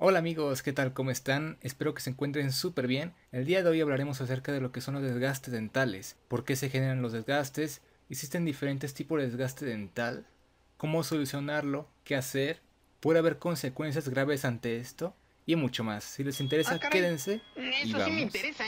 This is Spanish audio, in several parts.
Hola amigos, ¿qué tal? ¿Cómo están? Espero que se encuentren súper bien. El día de hoy hablaremos acerca de lo que son los desgastes dentales, por qué se generan los desgastes, existen diferentes tipos de desgaste dental, cómo solucionarlo, qué hacer, puede haber consecuencias graves ante esto y mucho más. Si les interesa, ah, quédense. Eso sí me interesa,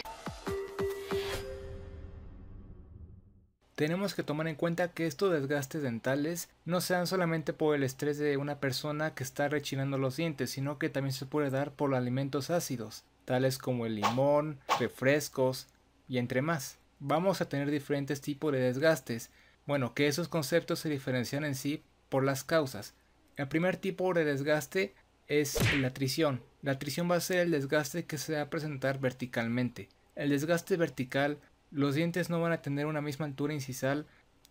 tenemos que tomar en cuenta que estos desgastes dentales no sean solamente por el estrés de una persona que está rechinando los dientes, sino que también se puede dar por alimentos ácidos, tales como el limón, refrescos y entre más. Vamos a tener diferentes tipos de desgastes. Bueno, que esos conceptos se diferencian en sí por las causas. El primer tipo de desgaste es la atrición. La atrición va a ser el desgaste que se va a presentar verticalmente. El desgaste vertical los dientes no van a tener una misma altura incisal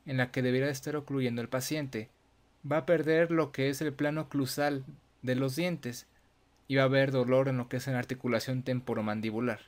en la que debería estar ocluyendo el paciente. Va a perder lo que es el plano oclusal de los dientes y va a haber dolor en lo que es la articulación temporomandibular.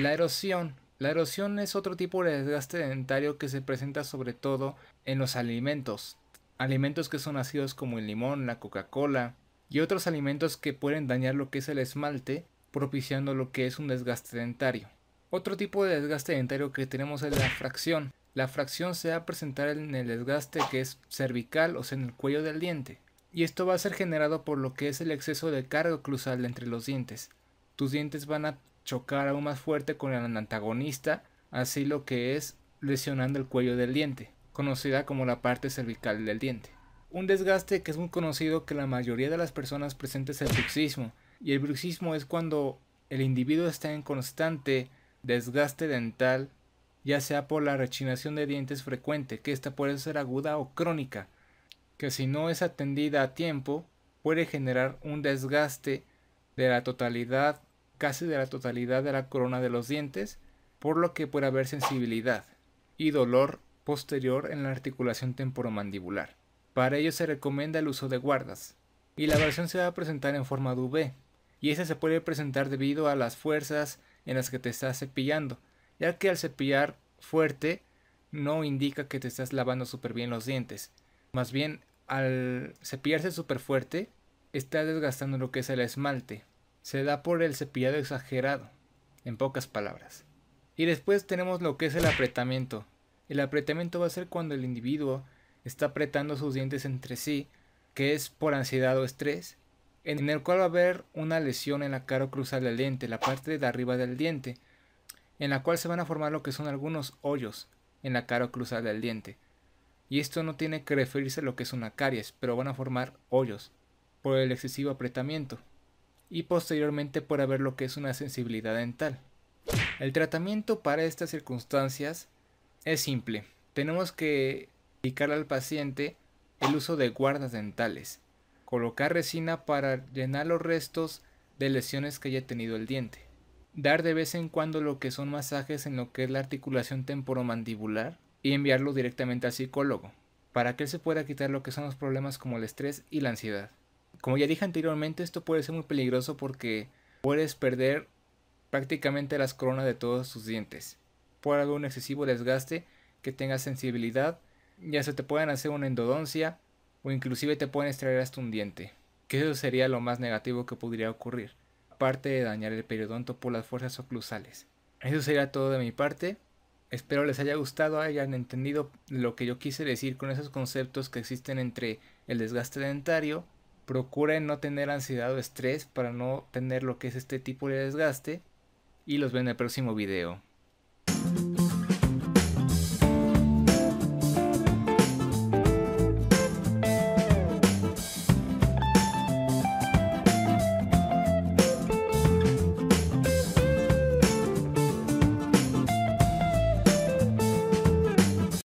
La erosión. La erosión es otro tipo de desgaste dentario que se presenta sobre todo en los alimentos. Alimentos que son ácidos como el limón, la Coca-Cola y otros alimentos que pueden dañar lo que es el esmalte, propiciando lo que es un desgaste dentario. Otro tipo de desgaste dentario que tenemos es la fracción. La fracción se va a presentar en el desgaste que es cervical, o sea, en el cuello del diente. Y esto va a ser generado por lo que es el exceso de carga oclusal entre los dientes. Tus dientes van a chocar aún más fuerte con el antagonista, así lo que es lesionando el cuello del diente, conocida como la parte cervical del diente. Un desgaste que es muy conocido que la mayoría de las personas presenta es el bruxismo, y el bruxismo es cuando el individuo está en constante desgaste dental, ya sea por la rechinación de dientes frecuente, que ésta puede ser aguda o crónica, que si no es atendida a tiempo, puede generar un desgaste de la totalidad, casi de la totalidad de la corona de los dientes, por lo que puede haber sensibilidad y dolor posterior en la articulación temporomandibular. Para ello se recomienda el uso de guardas, y la versión se va a presentar en forma de V, y esa se puede presentar debido a las fuerzas en las que te estás cepillando, ya que al cepillar fuerte no indica que te estás lavando súper bien los dientes. Más bien, al cepillarse súper fuerte, está desgastando lo que es el esmalte. Se da por el cepillado exagerado, en pocas palabras. Y después tenemos lo que es el apretamiento. El apretamiento va a ser cuando el individuo está apretando sus dientes entre sí, que es por ansiedad o estrés, en el cual va a haber una lesión en la cara cruzada del diente, la parte de arriba del diente, en la cual se van a formar lo que son algunos hoyos en la cara cruzada del diente. Y esto no tiene que referirse a lo que es una caries, pero van a formar hoyos por el excesivo apretamiento y posteriormente por haber lo que es una sensibilidad dental. El tratamiento para estas circunstancias es simple. Tenemos que indicarle al paciente el uso de guardas dentales colocar resina para llenar los restos de lesiones que haya tenido el diente, dar de vez en cuando lo que son masajes en lo que es la articulación temporomandibular y enviarlo directamente al psicólogo, para que él se pueda quitar lo que son los problemas como el estrés y la ansiedad. Como ya dije anteriormente, esto puede ser muy peligroso porque puedes perder prácticamente las coronas de todos tus dientes, por algún excesivo desgaste que tenga sensibilidad, ya se te pueden hacer una endodoncia, o inclusive te pueden extraer hasta un diente, que eso sería lo más negativo que podría ocurrir, aparte de dañar el periodonto por las fuerzas oclusales. Eso sería todo de mi parte. Espero les haya gustado, hayan entendido lo que yo quise decir con esos conceptos que existen entre el desgaste dentario. Procuren no tener ansiedad o estrés para no tener lo que es este tipo de desgaste. Y los veo en el próximo video.